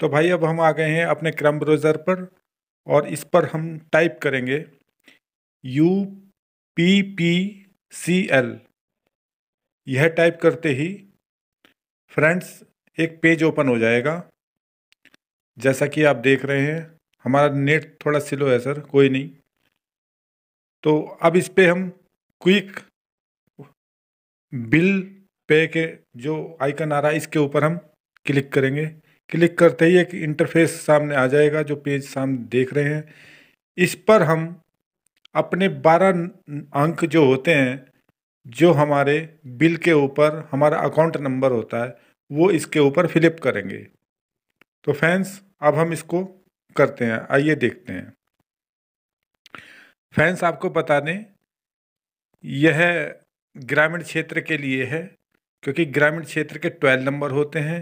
तो भाई अब हम आ गए हैं अपने क्रम ब्रोज़र पर और इस पर हम टाइप करेंगे U P P C L यह टाइप करते ही फ्रेंड्स एक पेज ओपन हो जाएगा जैसा कि आप देख रहे हैं हमारा नेट थोड़ा स्लो है सर कोई नहीं तो अब इस पर हम क्विक बिल पे के जो आइकन आ रहा है इसके ऊपर हम क्लिक करेंगे क्लिक करते ही एक इंटरफेस सामने आ जाएगा जो पेज सामने देख रहे हैं इस पर हम अपने बारह अंक जो होते हैं जो हमारे बिल के ऊपर हमारा अकाउंट नंबर होता है वो इसके ऊपर फिलिप करेंगे तो फैंस अब हम इसको करते हैं आइए देखते हैं फैंस आपको बता दें यह ग्रामीण क्षेत्र के लिए है क्योंकि ग्रामीण क्षेत्र के ट्वेल्व नंबर होते हैं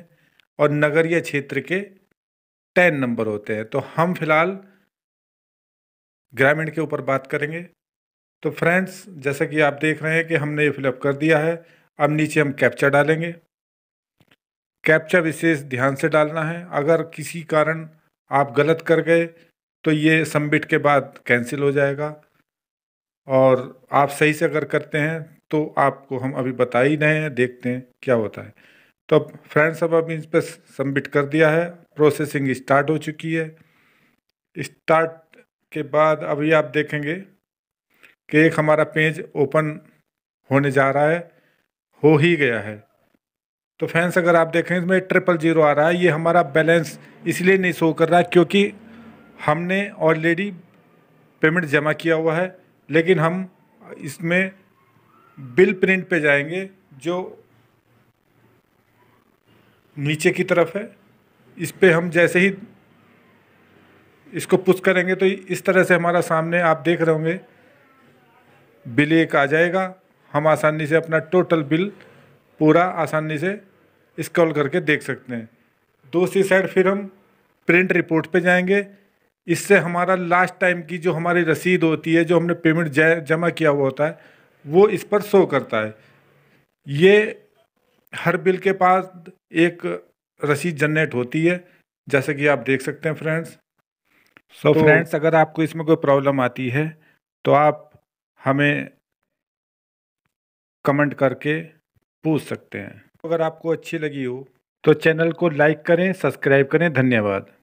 और नगरीय क्षेत्र के टेन नंबर होते हैं तो हम फिलहाल ग्रामीण के ऊपर बात करेंगे तो फ्रेंड्स जैसा कि आप देख रहे हैं कि हमने ये फिलअप कर दिया है अब नीचे हम कैप्चा डालेंगे कैप्चा विशेष ध्यान से डालना है अगर किसी कारण आप गलत कर गए तो ये सबमिट के बाद कैंसिल हो जाएगा और आप सही से अगर करते हैं तो आपको हम अभी बता ही रहे हैं देखते हैं क्या होता है तो अब फ्रेंड्स अब अभी इस पर सबमिट कर दिया है प्रोसेसिंग स्टार्ट हो चुकी है स्टार्ट के बाद अभी आप देखेंगे कि एक हमारा पेज ओपन होने जा रहा है हो ही गया है तो फैंस अगर आप देखें इसमें ट्रिपल जीरो आ रहा है ये हमारा बैलेंस इसलिए नहीं शो कर रहा है क्योंकि हमने ऑलरेडी पेमेंट जमा किया हुआ है लेकिन हम इसमें बिल प्रिंट पे जाएंगे जो नीचे की तरफ है इस पर हम जैसे ही इसको पुश करेंगे तो इस तरह से हमारा सामने आप देख रहे होंगे बिल एक आ जाएगा हम आसानी से अपना टोटल बिल पूरा आसानी से स्क्रॉल करके देख सकते हैं दूसरी साइड फिर हम प्रिंट रिपोर्ट पे जाएंगे इससे हमारा लास्ट टाइम की जो हमारी रसीद होती है जो हमने पेमेंट जमा किया हुआ होता है वो इस पर शो करता है ये हर बिल के पास एक रसीद जनरेट होती है जैसे कि आप देख सकते हैं फ्रेंड्स सो so फ्रेंड्स तो अगर आपको इसमें कोई प्रॉब्लम आती है तो आप हमें कमेंट करके पूछ सकते हैं अगर आपको अच्छी लगी हो तो चैनल को लाइक करें सब्सक्राइब करें धन्यवाद